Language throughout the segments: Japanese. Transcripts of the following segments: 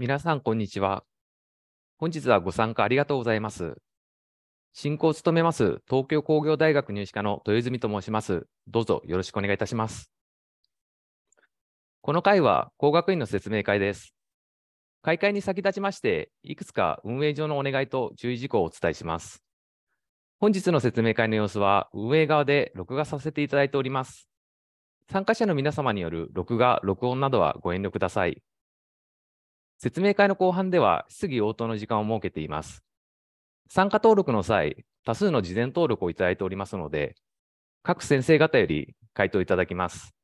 皆さん、こんにちは。本日はご参加ありがとうございます。進行を務めます、東京工業大学入試課の豊泉と申します。どうぞよろしくお願いいたします。この回は、工学院の説明会です。開会に先立ちまして、いくつか運営上のお願いと注意事項をお伝えします。本日の説明会の様子は、運営側で録画させていただいております。参加者の皆様による録画、録音などはご遠慮ください。説明会の後半では質疑応答の時間を設けています。参加登録の際、多数の事前登録をいただいておりますので、各先生方より回答いただきます。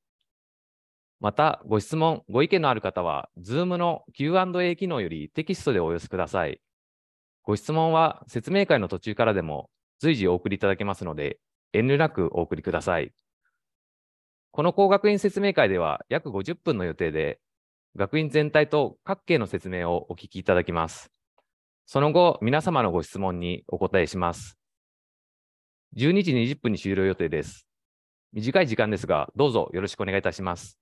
また、ご質問、ご意見のある方は、Zoom の Q&A 機能よりテキストでお寄せください。ご質問は説明会の途中からでも随時お送りいただけますので、遠慮なくお送りください。この工学院説明会では約50分の予定で、学院全体と各系の説明をお聞きいただきます。その後、皆様のご質問にお答えします。12時20分に終了予定です。短い時間ですが、どうぞよろしくお願いいたします。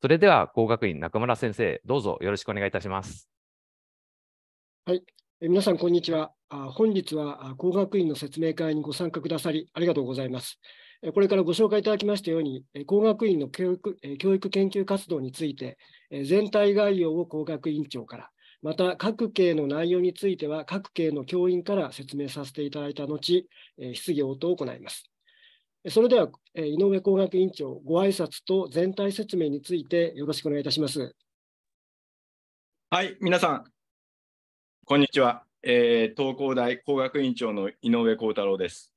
それでは、工学院中村先生、どうぞよろしくお願いいたします。はい、皆さん、こんにちは。本日は工学院の説明会にご参加くださり、ありがとうございます。これからご紹介いただきましたように、工学院の教育教育研究活動について、全体概要を工学院長から、また各系の内容については、各系の教員から説明させていただいた後、質疑応答を行います。それでは、井上工学院長、ご挨拶と全体説明についてよろしくお願いいたします。はい、皆さん、こんにちは。えー、東工大工学院長の井上幸太郎です。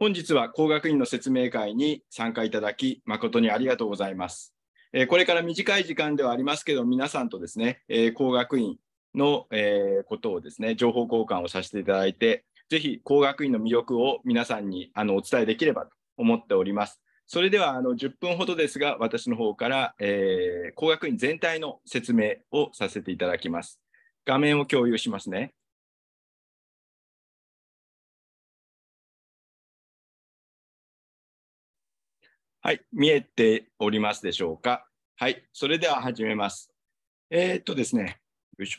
本日は工学院の説明会に参加いただき、誠にありがとうございます。えこれから短い時間ではありますけど、皆さんとですね、え工学院の、えことをですね、情報交換をさせていただいて、ぜひ工学院の魅力を皆さんにあのお伝えできればと思っております。それではあの10分ほどですが、私の方から、えー、工学院全体の説明をさせていただきます。画面を共有しますね。はい、見えておりますでしょうか。はい、それでは始めます。えー、っとですね、よいしょ。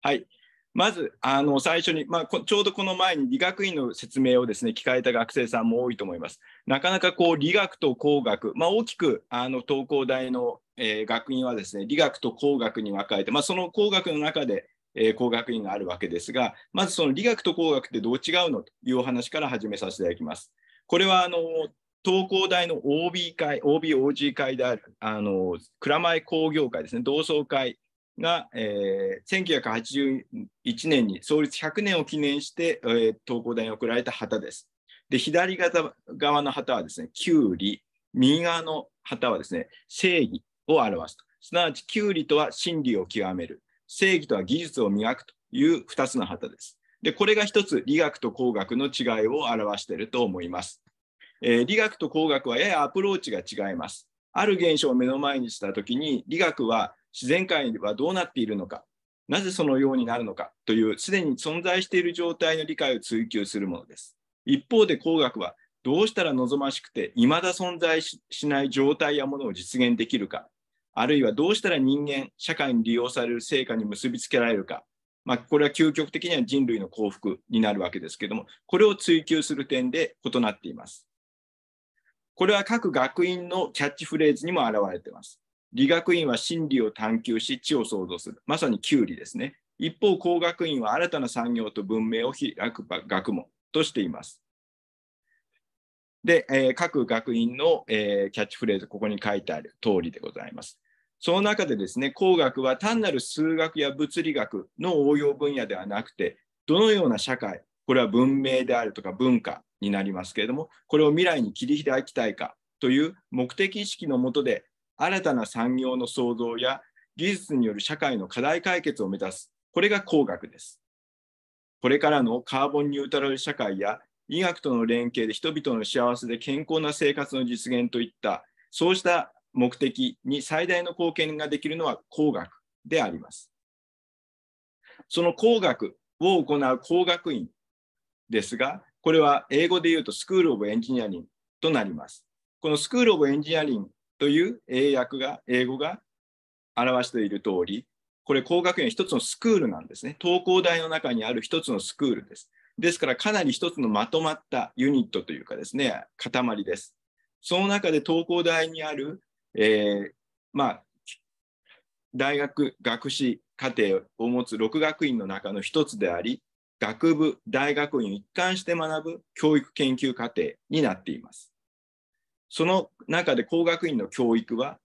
はい、まずあの最初に、まあ、ちょうどこの前に理学院の説明をですね聞かれた学生さんも多いと思います。なかなかこう理学と工学、まあ、大きくあの東工大の、えー、学院はですね理学と工学に分かれて、まあ、その工学の中で、えー、工学院があるわけですがまずその理学と工学ってどう違うのというお話から始めさせていただきます。これはあの東工大の OB 会、OBOG 会である、あの、蔵前工業会ですね、同窓会が、えー、1981年に創立100年を記念して、えー、東工大に贈られた旗です。で、左側の旗はですね、キュウリ、右側の旗はですね、正義を表すと。すなわち、キュウリとは真理を極める、正義とは技術を磨くという2つの旗です。で、これが一つ、理学と工学の違いを表していると思います。え理学と工学はややアプローチが違います。ある現象を目の前にした時に理学は自然界ではどうなっているのかなぜそのようになるのかというすでに存在している状態の理解を追求するものです一方で工学はどうしたら望ましくて未だ存在しない状態やものを実現できるかあるいはどうしたら人間社会に利用される成果に結びつけられるか、まあ、これは究極的には人類の幸福になるわけですけどもこれを追求する点で異なっていますこれは各学院のキャッチフレーズにも表れています。理学院は真理を探求し、知を創造する。まさにキュウリですね。一方、工学院は新たな産業と文明を開く学問としています。で、えー、各学院の、えー、キャッチフレーズ、ここに書いてある通りでございます。その中でですね、工学は単なる数学や物理学の応用分野ではなくて、どのような社会、これは文明であるとか文化になりますけれども、これを未来に切り開きたいかという目的意識のもとで、新たな産業の創造や技術による社会の課題解決を目指す、これが工学です。これからのカーボンニュートラル社会や医学との連携で人々の幸せで健康な生活の実現といったそうした目的に最大の貢献ができるのは工学であります。その工学を行う工学院ですが、これは英語で言うとスクール・オブ・エンジニアリングとなります。このスクール・オブ・エンジニアリングという英訳が、英語が表している通り、これ工学園一つのスクールなんですね。東工大の中にある一つのスクールです。ですからかなり一つのまとまったユニットというかですね、塊です。その中で東工大にある、えー、まあ、大学学士課程を持つ6学院の中の一つであり、学部、大学院一貫して学ぶ教育研究課程になっています。その中で工学院の教育は、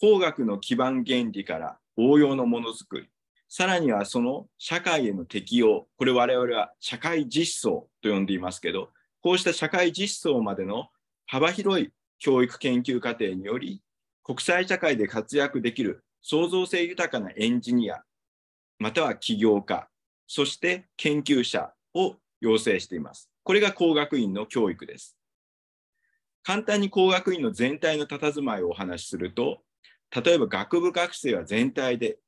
工学の基盤原理から応用のものづくり、さらにはその社会への適用、これ我々は社会実装と呼んでいますけど、こうした社会実装までの幅広い教育研究課程により、国際社会で活躍できる創造性豊かなエンジニア、または起業家、そして研究者を養成しています。これが工学院の教育です。簡単に工学院の全体の佇まいをお話しすると、例えば学部学生は全体で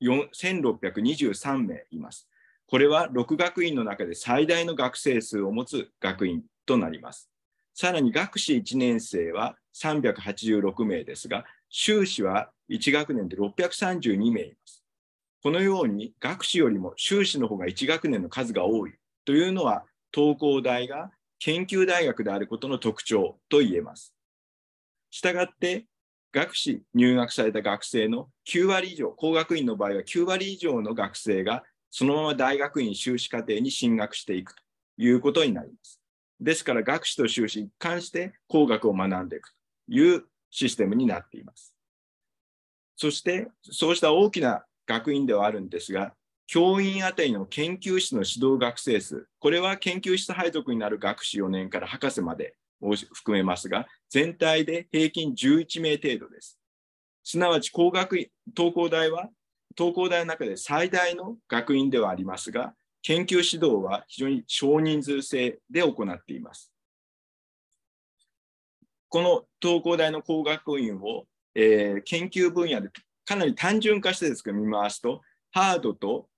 1623名います。これは6学院の中で最大の学生数を持つ学院となります。さらに学士1年生は386名ですが、修士は1学年で632名います。このように学士よりも修士の方が1学年の数が多いというのは東工大が研究大学であることの特徴と言えます。したがって学士入学された学生の9割以上工学院の場合は9割以上の学生がそのまま大学院修士課程に進学していくということになります。ですから学士と修士一貫して工学を学んでいくというシステムになっています。そしてそうした大きな学院ではあるんですが、教員あたりの研究室の指導学生数、これは研究室配属になる学士4年から博士までを含めますが、全体で平均11名程度です。すなわち工学院、東工大は、東工大の中で最大の学院ではありますが、研究指導は非常に少人数制で行っています。この東工大の工学院を、えー、研究分野でかなり単純化してですけど見回すとハードと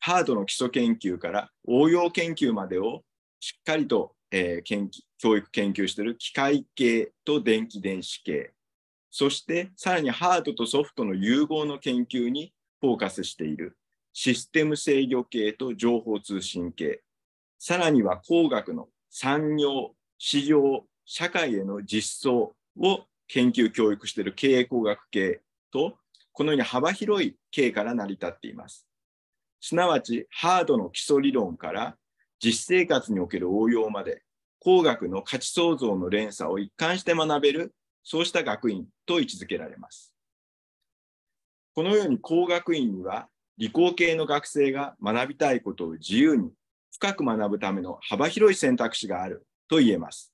ハードの基礎研究から応用研究までをしっかりと、えー、研究教育研究している機械系と電気電子系そしてさらにハードとソフトの融合の研究にフォーカスしているシステム制御系と情報通信系さらには工学の産業市場社会への実装を研究教育している経営工学系とこのように幅広い経から成り立っています。すなわち、ハードの基礎理論から実生活における応用まで、工学の価値創造の連鎖を一貫して学べる、そうした学院と位置づけられます。このように工学院には、理工系の学生が学びたいことを自由に深く学ぶための幅広い選択肢があると言えます。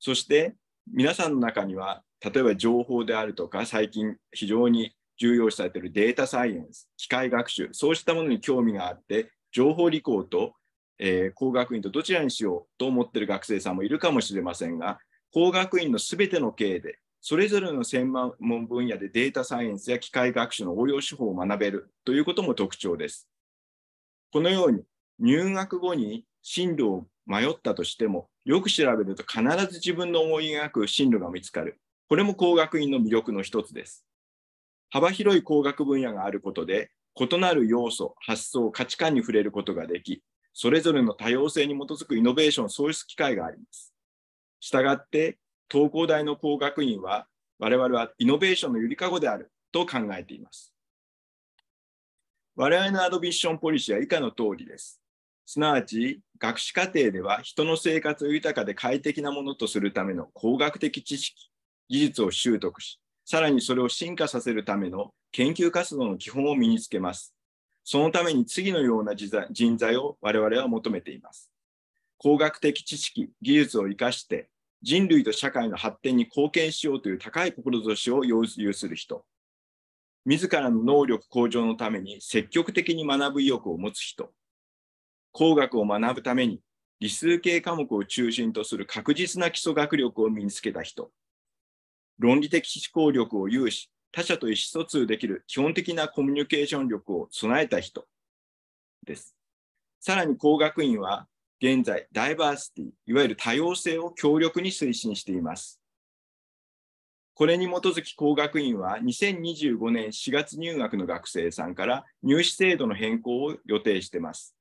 そして、皆さんの中には、例えば情報であるとか、最近非常に重要視されているデータサイエンス、機械学習、そうしたものに興味があって、情報理工と、えー、工学院とどちらにしようと思っている学生さんもいるかもしれませんが、工学院のすべての経営で、それぞれの専門分野でデータサイエンスや機械学習の応用手法を学べるということも特徴です。このように、入学後に進路を迷ったとしても、よく調べると必ず自分の思い描く進路が見つかる。これも工学院の魅力の一つです。幅広い工学分野があることで異なる要素発想価値観に触れることができそれぞれの多様性に基づくイノベーションを創出機会があります。したがって東工大の工学院は我々はイノベーションのゆりかごであると考えています。我々のアドミッションポリシーは以下の通りです。すなわち、学士課程では人の生活を豊かで快適なものとするための工学的知識、技術を習得し、さらにそれを進化させるための研究活動の基本を身につけます。そのために次のような人材を我々は求めています。工学的知識、技術を生かして人類と社会の発展に貢献しようという高い志を有する人。自らの能力向上のために積極的に学ぶ意欲を持つ人。工学を学ぶために理数系科目を中心とする確実な基礎学力を身につけた人。論理的思考力を有し、他者と意思疎通できる基本的なコミュニケーション力を備えた人です。さらに工学院は現在、ダイバーシティ、いわゆる多様性を強力に推進しています。これに基づき工学院は2025年4月入学の学生さんから入試制度の変更を予定しています。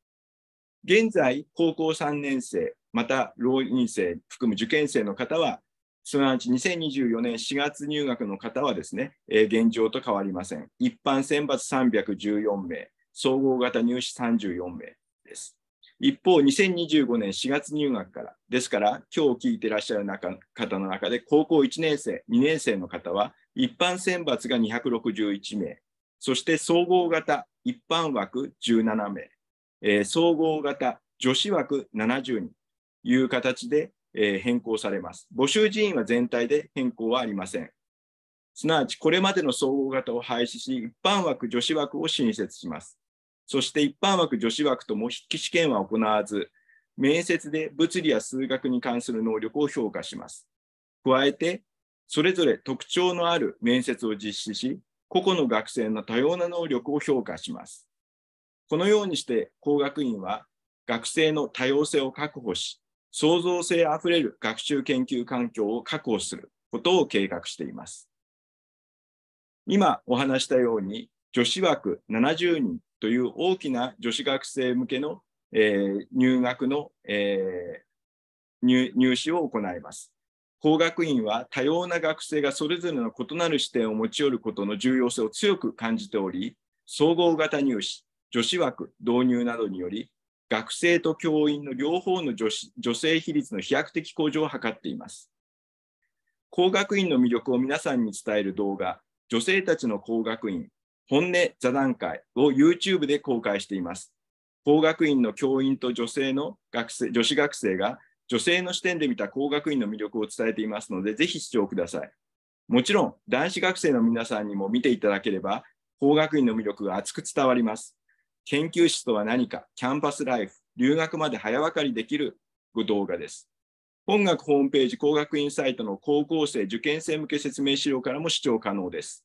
現在、高校3年生、また浪人生含む受験生の方はすなわち2024年4月入学の方はですね、えー、現状と変わりません。一般選抜314名、総合型入試34名です。一方、2025年4月入学から、ですから、今日聞いてらっしゃる中方の中で、高校1年生、2年生の方は、一般選抜が261名、そして総合型、一般枠17名、えー、総合型、女子枠70人という形で、え変更されます。募集人員は全体で変更はありません。すなわち、これまでの総合型を廃止し、一般枠女子枠を新設します。そして一般枠女子枠とも筆記試験は行わず、面接で物理や数学に関する能力を評価します。加えて、それぞれ特徴のある面接を実施し、個々の学生の多様な能力を評価します。このようにして工学院は学生の多様性を確保し、創造性あふれる学習研究環境を確保することを計画しています。今お話したように、女子枠70人という大きな女子学生向けの、えー、入学の、えー、入試を行います。法学院は多様な学生がそれぞれの異なる視点を持ち寄ることの重要性を強く感じており、総合型入試、女子枠導入などにより、学生と教員の両方の女子女性比率の飛躍的向上を図っています。工学院の魅力を皆さんに伝える動画、女性たちの工学院、本音座談会を YouTube で公開しています。工学院の教員と女性の学生女子学生が女性の視点で見た工学院の魅力を伝えていますので、ぜひ視聴ください。もちろん、男子学生の皆さんにも見ていただければ、工学院の魅力が熱く伝わります。研究室とは何か、キャンパスライフ、留学まで早分かりできる動画です。本学ホームページ工学院サイトの高校生、受験生向け説明資料からも視聴可能です。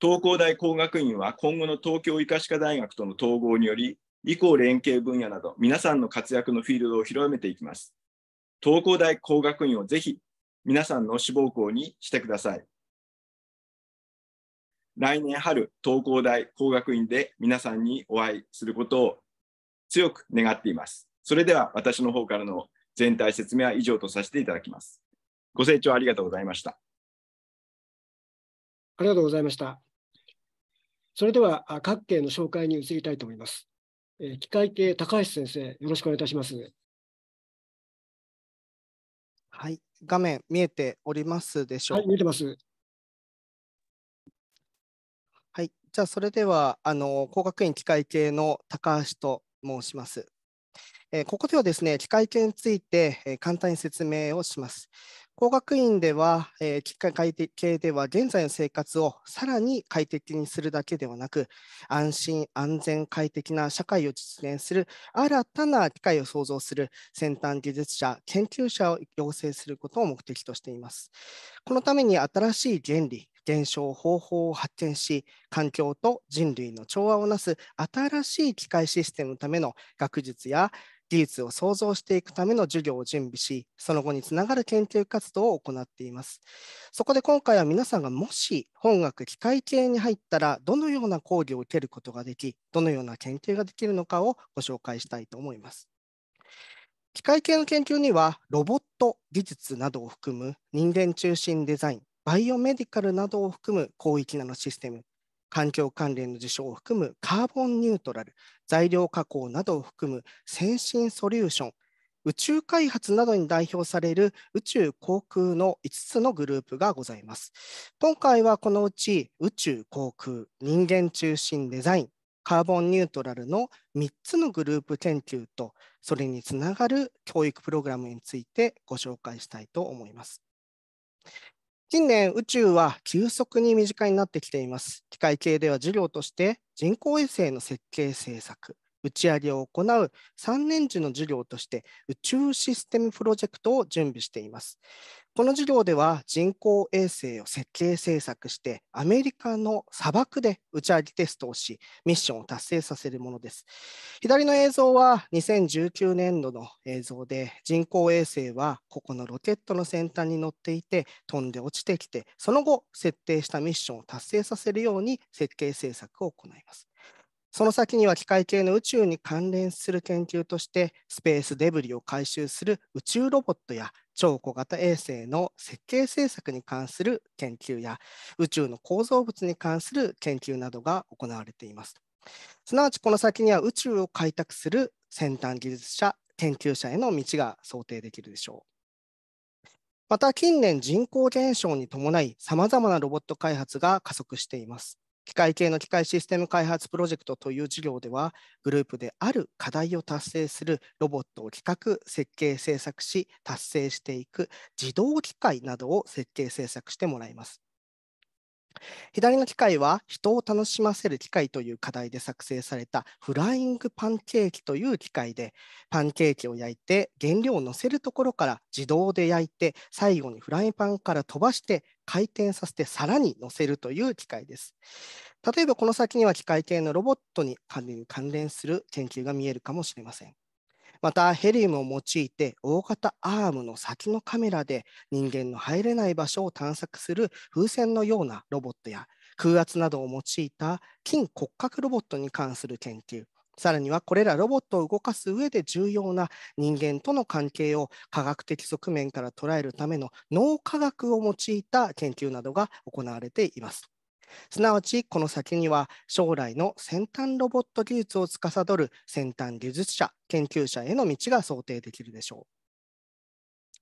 東工大工学院は今後の東京医科歯科大学との統合により、以降連携分野など皆さんの活躍のフィールドを広めていきます。東工大工学院をぜひ皆さんの志望校にしてください。来年春、東工大工学院で皆さんにお会いすることを強く願っています。それでは私の方からの全体説明は以上とさせていただきます。ご清聴ありがとうございました。ありがとうございました。それでは各系の紹介に移りたいと思います。え機械系高橋先生、よろしくお願いいたします。はい、画面見えておりますでしょうか。はい、見えてます。じゃあそれではあの工学院機械系の高橋と申します。えここではですね、機械系についてえ簡単に説明をします。工学院では、えー、機械系では現在の生活をさらに快適にするだけではなく安心安全快適な社会を実現する新たな機会を創造する先端技術者研究者を養成することを目的としていますこのために新しい原理現象方法を発見し環境と人類の調和をなす新しい機械システムのための学術や技術を創造していくための授業を準備し、その後につながる研究活動を行っています。そこで今回は皆さんがもし本学機械系に入ったら、どのような講義を受けることができ、どのような研究ができるのかをご紹介したいと思います。機械系の研究には、ロボット技術などを含む人間中心デザイン、バイオメディカルなどを含む広域なのシステム、環境関連の事象を含むカーボンニュートラル、材料加工などを含む先進ソリューション、宇宙開発などに代表される宇宙航空の5つのグループがございます。今回はこのうち宇宙航空、人間中心デザイン、カーボンニュートラルの3つのグループ研究と、それにつながる教育プログラムについてご紹介したいと思います。近年、宇宙は急速に身近になってきています。機械系では授業として人工衛星の設計制作、打ち上げを行う3年時の授業として宇宙システムプロジェクトを準備しています。この授業では人工衛星を設計制作してアメリカの砂漠で打ち上げテストをしミッションを達成させるものです。左の映像は2019年度の映像で人工衛星はここのロケットの先端に乗っていて飛んで落ちてきてその後設定したミッションを達成させるように設計制作を行います。その先には機械系の宇宙に関連する研究としてスペースデブリを回収する宇宙ロボットや超小型衛星の設計政策に関する研究や宇宙の構造物に関する研究などが行われています。すなわちこの先には宇宙を開拓する先端技術者研究者への道が想定できるでしょう。また近年人口減少に伴いさまざまなロボット開発が加速しています。機械系の機械システム開発プロジェクトという事業では、グループである課題を達成するロボットを企画、設計、制作し、達成していく自動機械などを設計、制作してもらいます。左の機械は人を楽しませる機械という課題で作成されたフライングパンケーキという機械でパンケーキを焼いて原料を乗せるところから自動で焼いて最後にフライパンから飛ばして回転させてさらに乗せるという機械です。例えばこの先には機械系のロボットに関連する研究が見えるかもしれません。またヘリウムを用いて大型アームの先のカメラで人間の入れない場所を探索する風船のようなロボットや空圧などを用いた筋骨格ロボットに関する研究さらにはこれらロボットを動かす上で重要な人間との関係を科学的側面から捉えるための脳科学を用いた研究などが行われています。すなわちこの先には将来の先端ロボット技術を司る先端技術者研究者への道が想定できるでしょ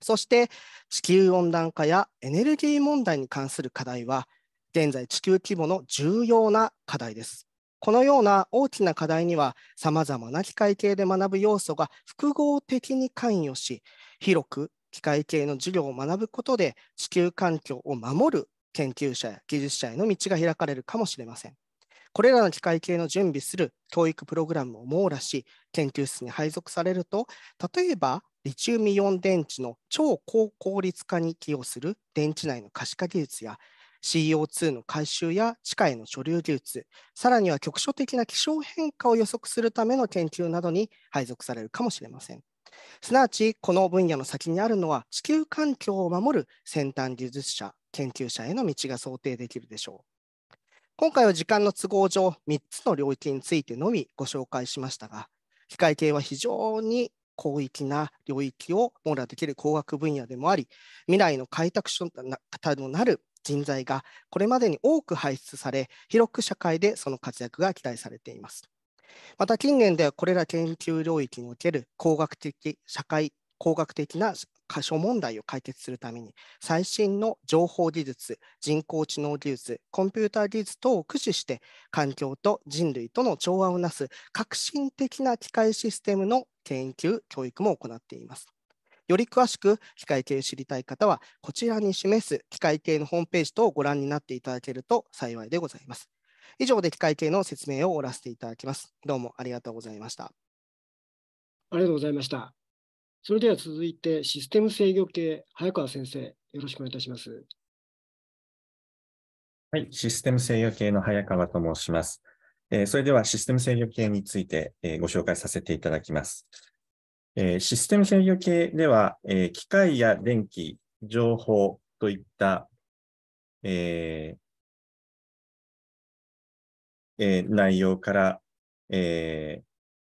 う。そして地球温暖化やエネルギー問題に関する課題は現在地球規模の重要な課題です。このような大きな課題にはさまざまな機械系で学ぶ要素が複合的に関与し広く機械系の授業を学ぶことで地球環境を守る研究者や技術者への道が開かれるかもしれません。これらの機械系の準備する教育プログラムを網羅し、研究室に配属されると、例えばリチウムイオン電池の超高効率化に寄与する電池内の可視化技術や CO2 の回収や地下への貯留技術、さらには局所的な気象変化を予測するための研究などに配属されるかもしれません。すなわち、この分野の先にあるのは地球環境を守る先端技術者研究者への道が想定できるでしょう。今回は時間の都合上、3つの領域についてのみご紹介しましたが、機械系は非常に広域な領域を網羅できる工学分野でもあり、未来の開拓者となる人材がこれまでに多く輩出され、広く社会でその活躍が期待されています。また近年ではこれら研究領域における工学的社会工学的な諸問題を解決するために最新の情報技術人工知能技術コンピューター技術等を駆使して環境と人類との調和をなす革新的な機械システムの研究教育も行っています。より詳しく機械系を知りたい方はこちらに示す機械系のホームページ等をご覧になっていただけると幸いでございます。以上で機械系の説明を終わらせていただきます。どうもありがとうございました。ありがとうございました。それでは続いてシステム制御系、早川先生、よろしくお願いいたします。はい、システム制御系の早川と申します。えー、それではシステム制御系について、えー、ご紹介させていただきます。えー、システム制御系では、え機械や電気、情報といった、ええ内容から、え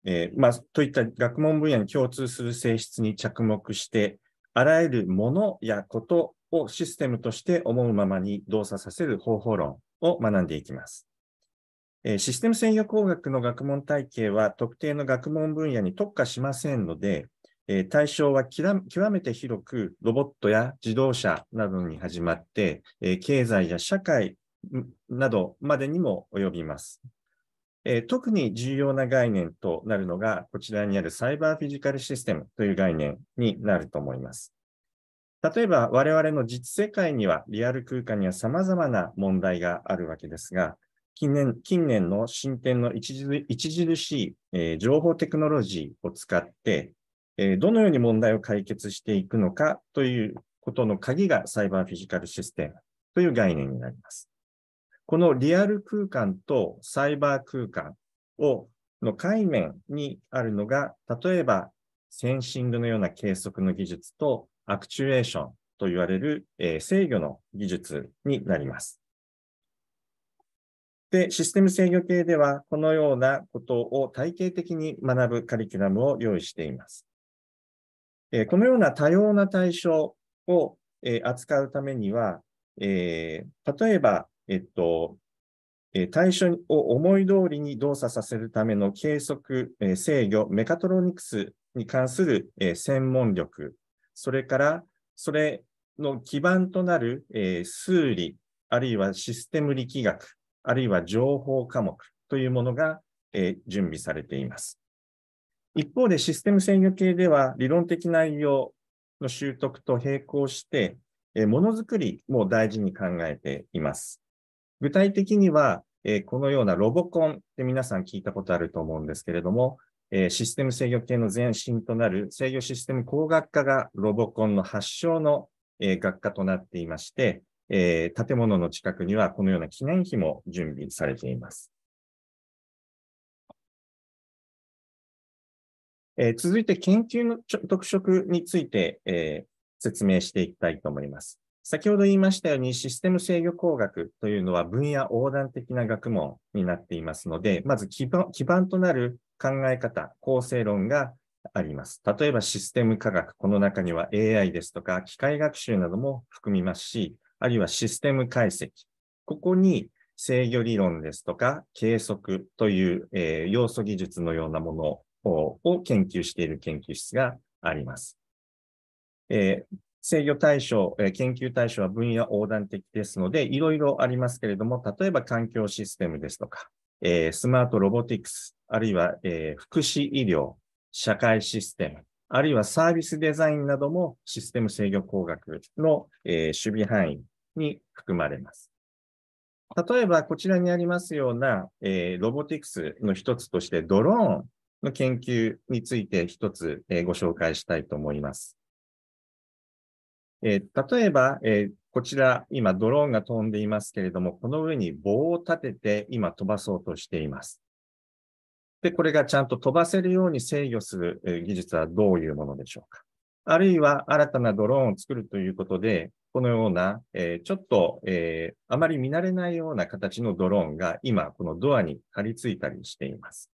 えー、まあ、といった学問分野に共通する性質に着目して、あらゆるものやことをシステムとして思うままに動作させる方法論を学んでいきます。えー、システム制御工学の学問体系は特定の学問分野に特化しませんので、えー、対象は極めて広くロボットや自動車などに始まって、えー、経済や社会などまでにも及びます。えー、特に重要な概念となるのが、こちらにあるサイバーフィジカルシステムという概念になると思います。例えば、我々の実世界には、リアル空間には様々な問題があるわけですが、近年近年の進展の著しい、えー、情報テクノロジーを使って、えー、どのように問題を解決していくのかということの鍵がサイバーフィジカルシステムという概念になります。このリアル空間とサイバー空間をの界面にあるのが、例えばセンシングのような計測の技術とアクチュエーションと言われる、えー、制御の技術になります。で、システム制御系では、このようなことを体系的に学ぶカリキュラムを用意しています。えー、このような多様な対象を、えー、扱うためには、え例えばえっと、え対象を思い通りに動作させるための計測、え制御、メカトロニクスに関する、え専門力、それから、それの基盤となる、え数理、あるいはシステム力学、あるいは情報科目というものが、え準備されています。一方でシステム制御系では理論的内容の習得と並行して、えものづくりも大事に考えています。具体的には、えこのようなロボコンって皆さん聞いたことあると思うんですけれども、えシステム制御系の前身となる制御システム工学科がロボコンの発祥の、え学科となっていまして、え建物の近くにはこのような記念碑も準備されています。え続いて研究の特色について、え説明していきたいと思います。先ほど言いましたようにシステム制御工学というのは分野横断的な学問になっていますので、まず基盤となる考え方、構成論があります。例えばシステム科学、この中には AI ですとか機械学習なども含みますし、あるいはシステム解析。ここに制御理論ですとか計測という、えー、要素技術のようなものを研究している研究室があります。えー、制御対象、研究対象は分野横断的ですので、いろいろありますけれども、例えば環境システムですとか、えスマートロボティクス、あるいは、え福祉医療、社会システム、あるいはサービスデザインなどもシステム制御工学の、え守備範囲に含まれます。例えば、こちらにありますような、えロボティクスの一つとして、ドローンの研究について一つ、えご紹介したいと思います。えー、例えば、えー、こちら、今ドローンが飛んでいますけれども、この上に棒を立てて今飛ばそうとしています。で、これがちゃんと飛ばせるように制御する技術はどういうものでしょうか。あるいは新たなドローンを作るということで、このような、えー、ちょっと、えー、あまり見慣れないような形のドローンが今、このドアに張り付いたりしています。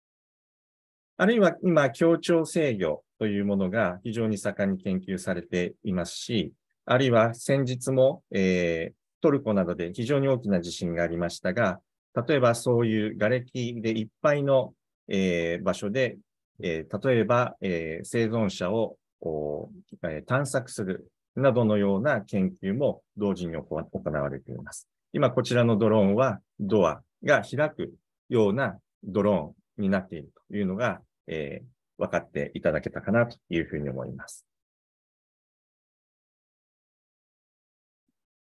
あるいは今、協調制御というものが非常に盛んに研究されていますし、あるいは先日も、えー、トルコなどで非常に大きな地震がありましたが、例えばそういう瓦礫でいっぱいの、えー、場所で、えー、例えば、えー、生存者をこう、え探索するなどのような研究も同時に行われています。今こちらのドローンはドアが開くようなドローンになっているというのが、え分かっていただけたかなというふうに思います。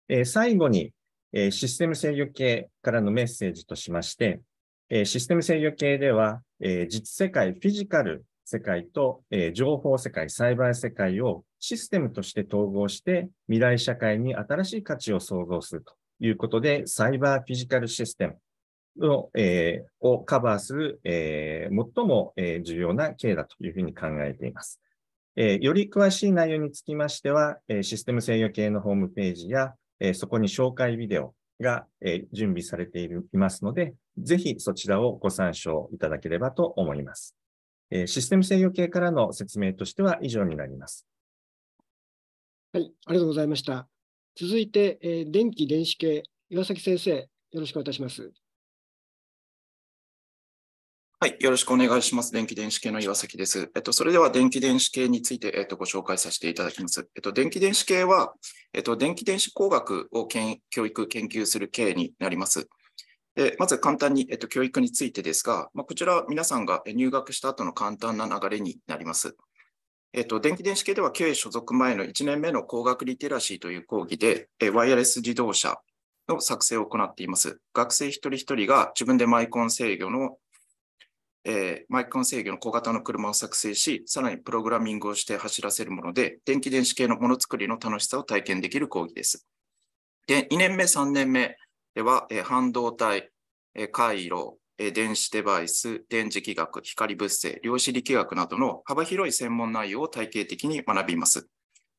えー、最後に、えー、システム制御系からのメッセージとしまして、えー、システム制御系では、えー、実世界、フィジカル世界と、えー、情報世界、サイバー世界をシステムとして統合して未来社会に新しい価値を創造するということで、サイバーフィジカルシステムの、えー、をカバーする、えー、最も、えー、重要な経だというふうに考えています。えー、より詳しい内容につきましては、えー、システム制御系のホームページや、えそこに紹介ビデオが、え準備されているいますので、ぜひそちらをご参照いただければと思います。えシステム制御系からの説明としては以上になります。はい、ありがとうございました。続いて、え電気電子系、岩崎先生、よろしくお願いいたします。はい。よろしくお願いします。電気電子系の岩崎です。えっと、それでは電気電子系について、えっと、ご紹介させていただきます。えっと、電気電子系は、えっと、電気電子工学を教育、研究する系になります。でまず簡単に、えっと、教育についてですが、まあ、こちら皆さんが入学した後の簡単な流れになります。えっと、電気電子系では経営所属前の1年目の工学リテラシーという講義で、えワイヤレス自動車の作成を行っています。学生一人一人が自分でマイコン制御のえー、マイクン制御の小型の車を作成し、さらにプログラミングをして走らせるもので、電気電子系のものづくりの楽しさを体験できる講義です。で、2年目、3年目では、えー、半導体、えー、回路、えー、電子デバイス、電磁気学、光物性、量子力学などの幅広い専門内容を体系的に学びます。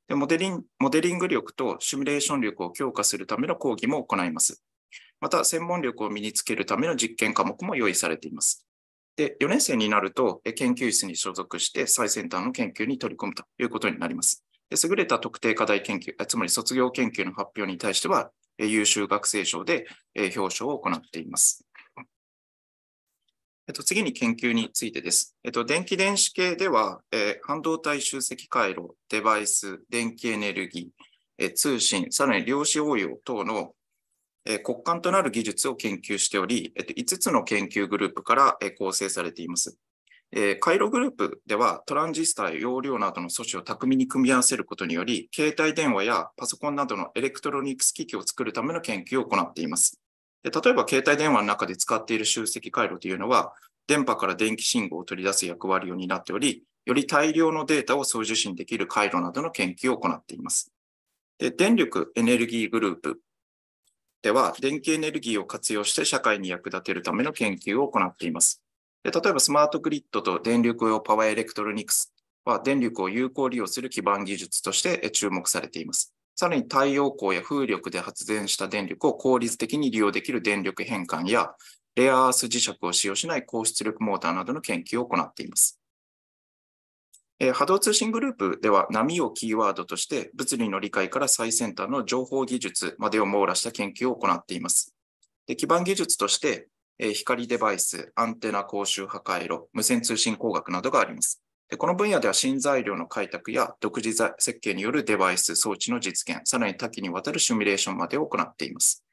でモデリンモデリング力とシミュレーション力を強化するための講義も行います。また、専門力を身につけるための実験科目も用意されています。で、4年生になると研究室に所属して最先端の研究に取り組むということになります。で優れた特定課題研究、つまり卒業研究の発表に対しては優秀学生賞で表彰を行っています。えっと、次に研究についてです。えっと、電気電子系では、えー、半導体集積回路、デバイス、電気エネルギー、えー、通信、さらに量子応用等の、えー、骨幹となる技術を研究しており、えっと、5つの研究グループから、えー、構成されています。えー、回路グループではトランジスタや容量などの素子を巧みに組み合わせることにより、携帯電話やパソコンなどのエレクトロニクス機器を作るための研究を行っています。で例えば、携帯電話の中で使っている集積回路というのは、電波から電気信号を取り出す役割を担っており、より大量のデータを送受信できる回路などの研究を行っています。で電力エネルギーグループでは、電気エネルギーを活用して社会に役立てるための研究を行っています。で例えば、スマートグリッドと電力用パワーエレクトロニクスは、電力を有効利用する基盤技術として注目されています。さらに太陽光や風力で発電した電力を効率的に利用できる電力変換や、レアアース磁石を使用しない高出力モーターなどの研究を行っています。えー、波動通信グループでは波をキーワードとして物理の理解から最先端の情報技術までを網羅した研究を行っています。で基盤技術として、えー、光デバイス、アンテナ公衆破壊炉、無線通信工学などがあります。でこの分野では新材料の開拓や独自設計によるデバイス、装置の実現、さらに多岐にわたるシミュレーションまでを行っています。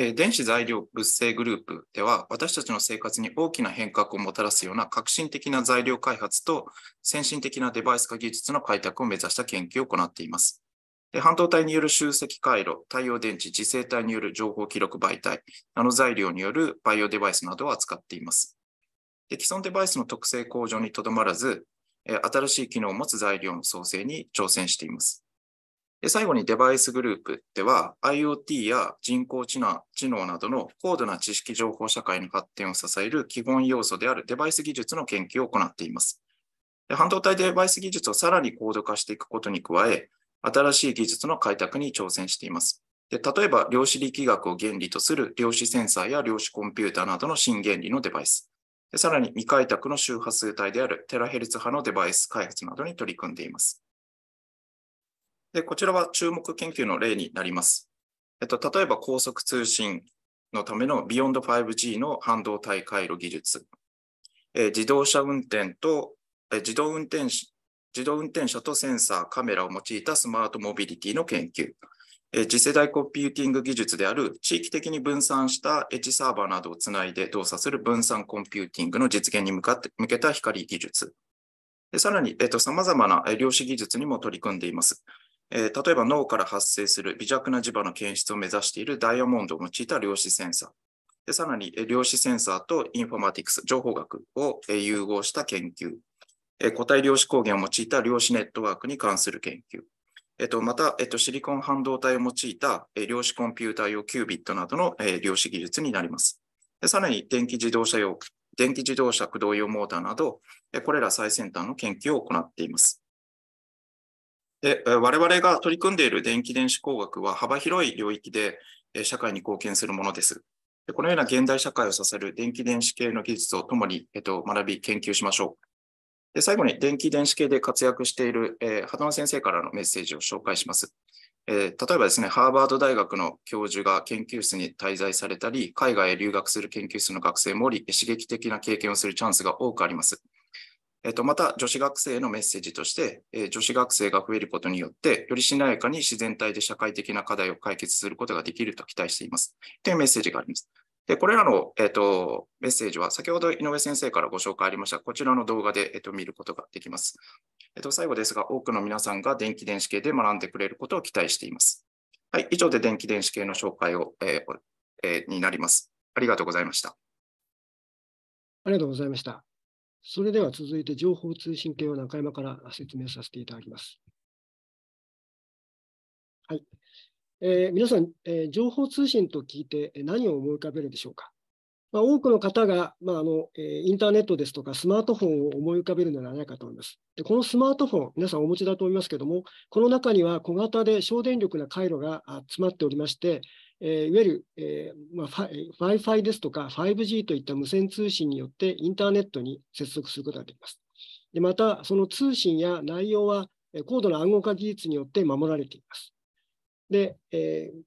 え電子材料物性グループでは、私たちの生活に大きな変革をもたらすような革新的な材料開発と先進的なデバイス化技術の開拓を目指した研究を行っています。で半導体による集積回路、太陽電池、次世体による情報記録媒体、ナノ材料によるバイオデバイスなどを扱っています。で既存デバイスの特性向上にとどまらず、新しい機能を持つ材料の創生に挑戦しています。で最後にデバイスグループでは IoT や人工知能知能などの高度な知識情報社会の発展を支える基本要素であるデバイス技術の研究を行っています。で半導体デバイス技術をさらに高度化していくことに加え、新しい技術の開拓に挑戦しています。で例えば、量子力学を原理とする量子センサーや量子コンピューターなどの新原理のデバイス。でさらに未開拓の周波数帯であるテラヘルツ波のデバイス開発などに取り組んでいます。で、こちらは注目研究の例になります。えっと、例えば高速通信のための Beyond 5G の半導体回路技術、えー、自動車運転と、えー、自動運転自動運転車とセンサー、カメラを用いたスマートモビリティの研究、えー、次世代コンピューティング技術である地域的に分散したエッジサーバーなどをつないで動作する分散コンピューティングの実現に向かって向けた光技術、でさらに、えっと、様々な量子技術にも取り組んでいます。えー、例えば脳から発生する微弱な磁場の検出を目指しているダイヤモンドを用いた量子センサー。でさらに、えー、量子センサーとインフォマティクス、情報学を、えー、融合した研究、えー。個体量子光源を用いた量子ネットワークに関する研究。えっと、また、えっと、シリコン半導体を用いた、えー、量子コンピュータ用キュービットなどの、えー、量子技術になります。でさらに、電気自動車用、電気自動車駆動用モーターなど、これら最先端の研究を行っています。で我々が取り組んでいる電気電子工学は幅広い領域で社会に貢献するものです。このような現代社会を支える電気電子系の技術を共に、えっと、学び、研究しましょう。で最後に電気電子系で活躍している、え波野先生からのメッセージを紹介します。え例えばですね、ハーバード大学の教授が研究室に滞在されたり、海外へ留学する研究室の学生もおり、刺激的な経験をするチャンスが多くあります。えっと、また女子学生へのメッセージとして、えー、女子学生が増えることによって、よりしなやかに自然体で社会的な課題を解決することができると期待しています。というメッセージがあります。で、これらの、えっと、メッセージは、先ほど井上先生からご紹介ありました、こちらの動画で、えっと、見ることができます。えっと、最後ですが、多くの皆さんが電気電子系で学んでくれることを期待しています。はい、以上で電気電子系の紹介を、えーえー、になります。ありがとうございました。ありがとうございました。それでは続いて情報通信系を中山から説明させていただきます。はい。えー、皆さん、えー、情報通信と聞いて何を思い浮かべるでしょうか。まあ、多くの方が、まああのえー、インターネットですとかスマートフォンを思い浮かべるのではないかと思います。でこのスマートフォン、皆さんお持ちだと思いますけども、この中には小型で省電力な回路が詰まっておりまして、えー、いわゆる、えーまあ、Wi-Fi ですとか 5G といった無線通信によってインターネットに接続することができます。でまた、その通信や内容は高度な暗号化技術によって守られています。で、えー、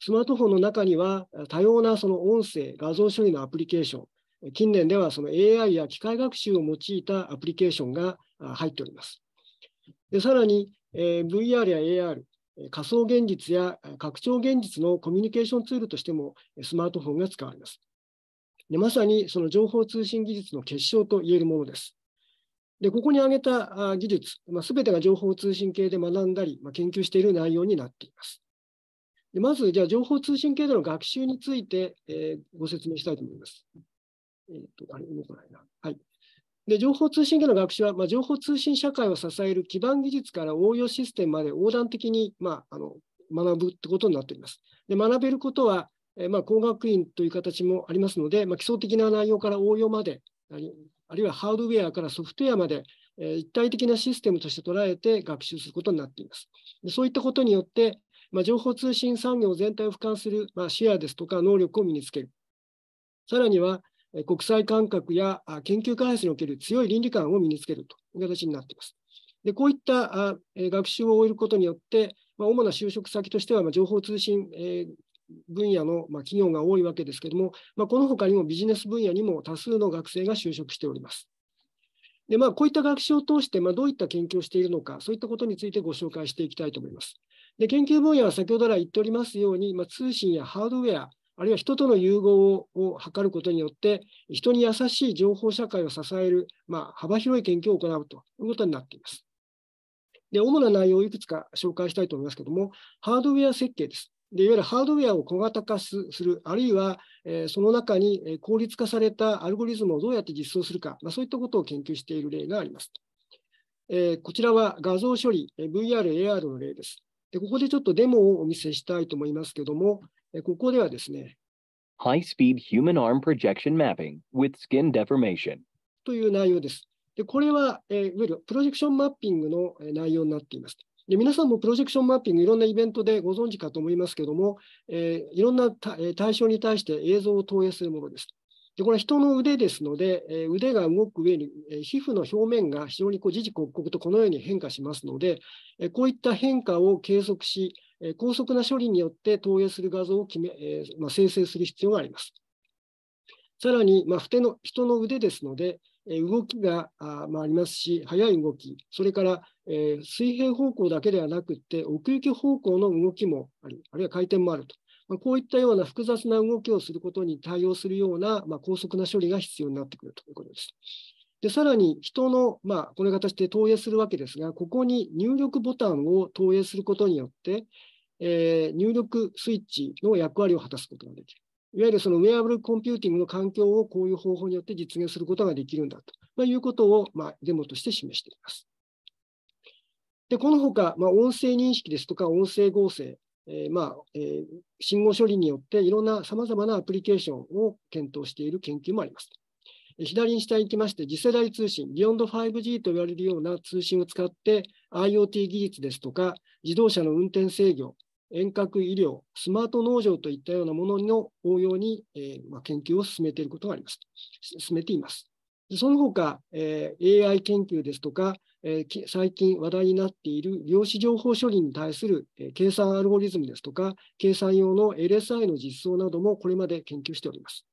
スマートフォンの中には多様なその音声、画像処理のアプリケーション、近年ではその AI や機械学習を用いたアプリケーションが入っております。でさらに、えー、VR や AR、仮想現実や拡張現実のコミュニケーションツールとしてもスマートフォンが使われます。でまさにその情報通信技術の結晶と言えるものです。でここに挙げた技術、まあ、全てが情報通信系で学んだり、まあ、研究している内容になっています。でまず、じゃあ情報通信系での学習について、えー、ご説明したいと思います。えっ、と、あれ、動かないな。はい。で情報通信系の学習は、まあ、情報通信社会を支える基盤技術から応用システムまで横断的に、まあ、あの学ぶってことになっています。で学べることは、えまあ、工学院という形もありますので、まあ、基礎的な内容から応用まで、あるいはハードウェアからソフトウェアまで、え一体的なシステムとして捉えて学習することになっています。でそういったことによって、まあ、情報通信産業全体を俯瞰する、まあ、視野ですとか能力を身につける。さらには、国際感覚や研究開発における強い倫理観を身につけるという形になっています。でこういった学習を終えることによって、まあ、主な就職先としては、ま情報通信分野の、ま企業が多いわけですけれども、まあ、この他にもビジネス分野にも多数の学生が就職しております。でまあ、こういった学習を通して、まどういった研究をしているのか、そういったことについてご紹介していきたいと思います。で研究分野は先ほどら言っておりますように、まあ、通信やハードウェア、あるいは人との融合を図ることによって、人に優しい情報社会を支える、まあ、幅広い研究を行うということになっています。で、主な内容をいくつか紹介したいと思いますけども、ハードウェア設計です。でいわゆるハードウェアを小型化する、あるいは、えー、その中に効率化されたアルゴリズムをどうやって実装するか、まあ、そういったことを研究している例があります。えー、こちらは画像処理、VR、AR の例ですで。ここでちょっとデモをお見せしたいと思いますけども、ここではですね、High Speed Human Arm Projection Mapping with Skin Deformation という内容です。でこれは、えいわゆるプロジェクションマッピングの内容になっています。で皆さんもプロジェクションマッピング、いろんなイベントでご存知かと思いますけども、えー、いろんな対象に対して映像を投影するものです。でこれは人の腕ですので、え腕が動く上に、え皮膚の表面が非常にこう時々刻々とこのように変化しますので、えこういった変化を計測し、え高速な処理によって投影する画像を決め、えまあ、生成する必要があります。さらに、まあ、の人の腕ですので、え動きがあ,、まあ、りますし、速い動き、それから、え水平方向だけではなくて、奥行き方向の動きもあり、あるいは回転もあると。まあ、こういったような複雑な動きをすることに対応するような、まあ、高速な処理が必要になってくるということです。で、さらに人の、まあ、この形で投影するわけですが、ここに入力ボタンを投影することによって、えー、入力スイッチの役割を果たすことができる。いわゆるそのウェアブルコンピューティングの環境をこういう方法によって実現することができるんだと、まあ、いうことを、まあ、デモとして示しています。で、このほか、まあ、音声認識ですとか音声合成、えー、まあ、えー、信号処理によっていろんな様々なアプリケーションを検討している研究もあります。左に下に行きまして、次世代通信、ビヨンド 5G と言われるような通信を使って、IoT 技術ですとか、自動車の運転制御、遠隔医療、スマート農場といったようなものの応用に、えー、まあ、研究を進めていることがあります。進めています。その他、えー、AI 研究ですとか、えー、最近話題になっている量子情報処理に対する、え計算アルゴリズムですとか、計算用の LSI の実装などもこれまで研究しております。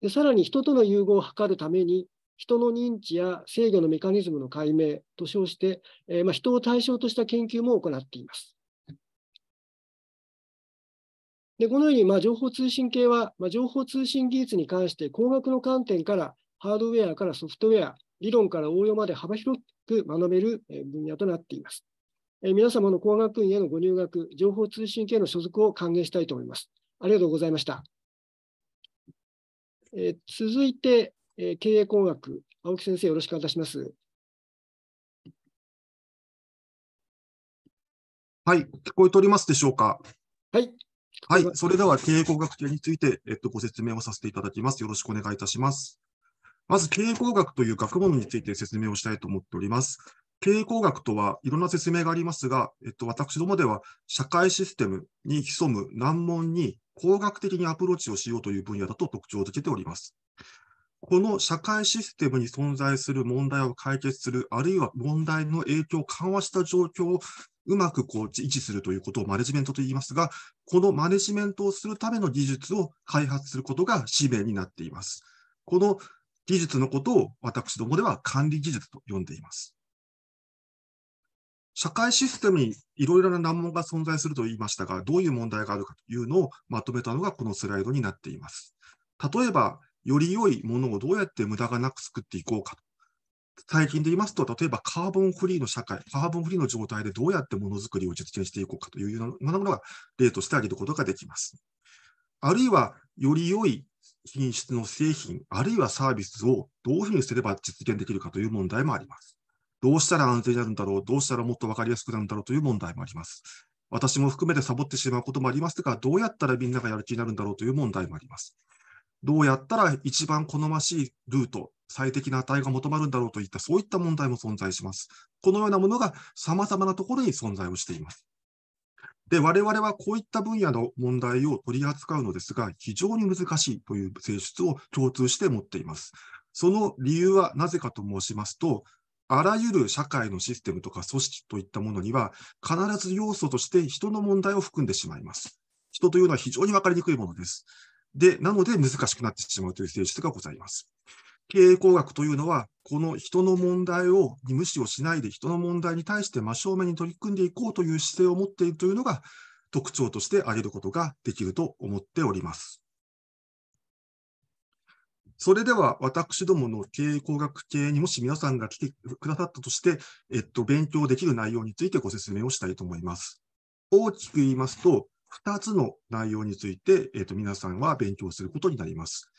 でさらに人との融合を図るために、人の認知や制御のメカニズムの解明と称して、えー、まあ、人を対象とした研究も行っています。でこのように、まあ、情報通信系は、まあ、情報通信技術に関して工学の観点からハードウェアからソフトウェア、理論から応用まで幅広く学べる分野となっています。えー、皆様の工学院へのご入学、情報通信系の所属を歓迎したいと思います。ありがとうございました。えー、続いて、えー、経営工学、青木先生、よろしくお願いいたします。はい、聞こえておりますでしょうか。はい。はい、それでは経営工学系について、えっと、ご説明をさせていただきます。よろしくお願いいたします。まず、経営工学という学問について説明をしたいと思っております。経営工学とはいろんな説明がありますが、えっと、私どもでは社会システムに潜む難問に工学的にアプローチをしようという分野だと特徴づけております。この社会システムに存在する問題を解決する、あるいは問題の影響を緩和した状況をうまくこう維持するということをマネジメントと言いますが、このマネジメントをするための技術を開発することが使命になっています。この技術のことを私どもでは管理技術と呼んでいます。社会システムにいろいろな難問が存在すると言いましたが、どういう問題があるかというのをまとめたのがこのスライドになっています。例えば、より良いものをどうやって無駄がなく作っていこうか。最近で言いますと、例えばカーボンフリーの社会、カーボンフリーの状態でどうやってものづくりを実現していこうかというようなものが例として挙げることができます。あるいは、より良い品質の製品、あるいはサービスをどういうふうにすれば実現できるかという問題もあります。どうしたら安全になるんだろう、どうしたらもっと分かりやすくなるんだろうという問題もあります。私も含めてサボってしまうこともありますが、どうやったらみんながやる気になるんだろうという問題もあります。どうやったら一番好ましいルート、最適な値が求まるんだろうといった、そういった問題も存在します。このようなものがさまざまなところに存在をしています。で、我々はこういった分野の問題を取り扱うのですが、非常に難しいという性質を共通して持っています。その理由はなぜかと申しますと、あらゆる社会のシステムとか組織といったものには、必ず要素として人の問題を含んでしまいます。人というのは非常に分かりにくいものです。で、なので難しくなってしまうという性質がございます。経営工学というのは、この人の問題を無視をしないで、人の問題に対して真正面に取り組んでいこうという姿勢を持っているというのが特徴として挙げることができると思っております。それでは私どもの経営工学系にもし皆さんが来てくださったとして、えっと、勉強できる内容についてご説明をしたいと思います。大きく言いますと、2つの内容について、えっと、皆さんは勉強することになります。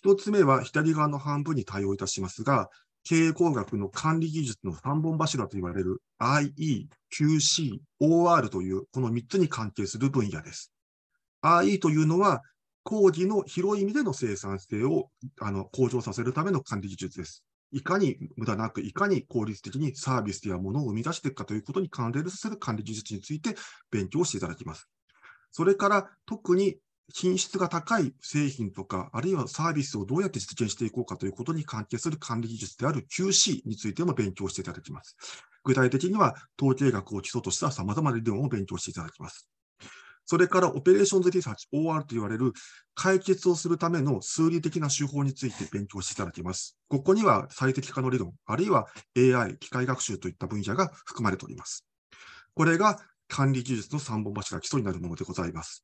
1つ目は左側の半分に対応いたしますが、経営工学の管理技術の3本柱と言われる IE、QC、OR というこの3つに関係する分野です。IE というのは工事の広い意味での生産性をあの向上させるための管理技術です。いかに無駄なく、いかに効率的にサービスやものを生み出していくかということに関連する管理技術について勉強していただきます。それから特に品質が高い製品とか、あるいはサービスをどうやって実現していこうかということに関係する管理技術である QC についても勉強していただきます。具体的には統計学を基礎とした様々な理論を勉強していただきます。それからオペレーションズリサーチ、OR と言われる解決をするための数理的な手法について勉強していただきます。ここには最適化の理論、あるいは AI、機械学習といった分野が含まれております。これが管理技術の3本柱基礎になるものでございます。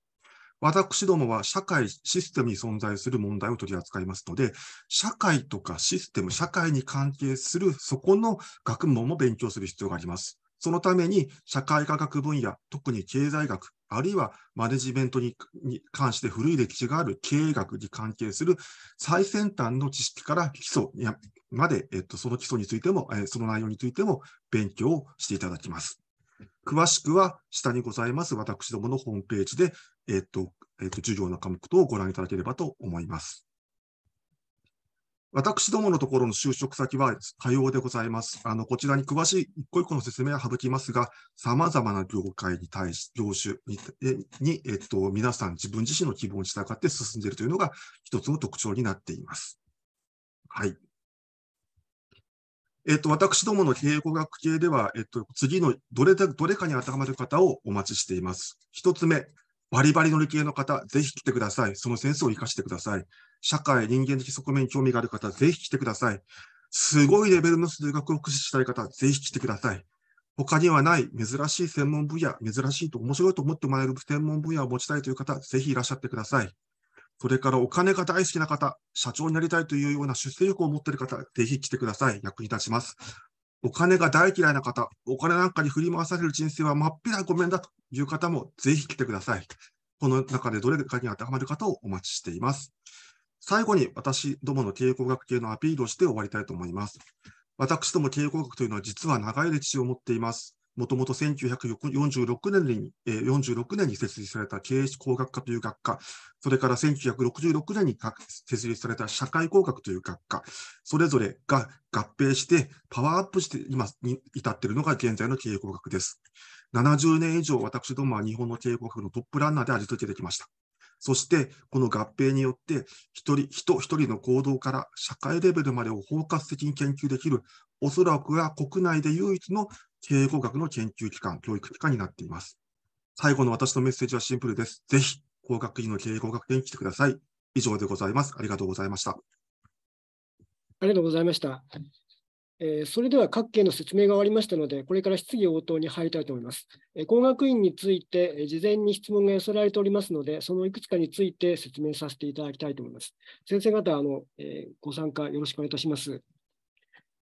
私どもは社会、システムに存在する問題を取り扱いますので、社会とかシステム、社会に関係するそこの学問も勉強する必要があります。そのために社会科学分野、特に経済学、あるいはマネジメントに関して古い歴史がある経営学に関係する最先端の知識から基礎まで、えっと、その基礎についても、えその内容についても勉強をしていただきます。詳しくは下にございます私どものホームページで、えっとえっと、授業の科目等をご覧いただければと思います。私どものところの就職先は多様でございます。あのこちらに詳しい一個一個の説明は省きますが、さまざまな業界に対し、業種にに、えっと、皆さん自分自身の希望に従って進んでいるというのが一つの特徴になっています。はい。えっと、私どもの経営語学系では、えっと、次のどれどれかに当てはまる方をお待ちしています。一つ目、バリバリの理系の方、ぜひ来てください。そのセンスを生かしてください。社会、人間的側面に興味がある方、ぜひ来てください。すごいレベルの数学を駆使したい方、ぜひ来てください。他にはない珍しい専門分野、珍しいと面白いと思ってもらえる専門分野を持ちたいという方、ぜひいらっしゃってください。それからお金が大好きな方、社長になりたいというような出世欲を持っている方、ぜひ来てください。役に立ちます。お金が大嫌いな方、お金なんかに振り回される人生はまっぴらごめんだという方もぜひ来てください。この中でどれかに当てはまる方をお待ちしています。最後に私どもの経営工学系のアピールをして終わりたいと思います。私ども経営工学というのは実は長い歴史を持っています。もともと1946年に、えー、46年に設立された経営工学科という学科、それから1966年に設立された社会工学という学科、それぞれが合併してパワーアップして今に至っているのが現在の経営工学です。70年以上私どもは日本の経営工学のトップランナーであり続けてきました。そして、この合併によって、一人、人一人の行動から社会レベルまでを包括的に研究できる、おそらくは国内で唯一の経営工学の研究機関、教育機関になっています。最後の私のメッセージはシンプルです。ぜひ、工学院の経営工学研に来てください。以上でございます。ありがとうございました。ありがとうございました。えー、それでは各県の説明が終わりましたので、これから質疑応答に入りたいと思います。えー、工学院について、えー、事前に質問が寄せられておりますので、そのいくつかについて説明させていただきたいと思います。先生方、あのえご参加よろしくお願いいたします。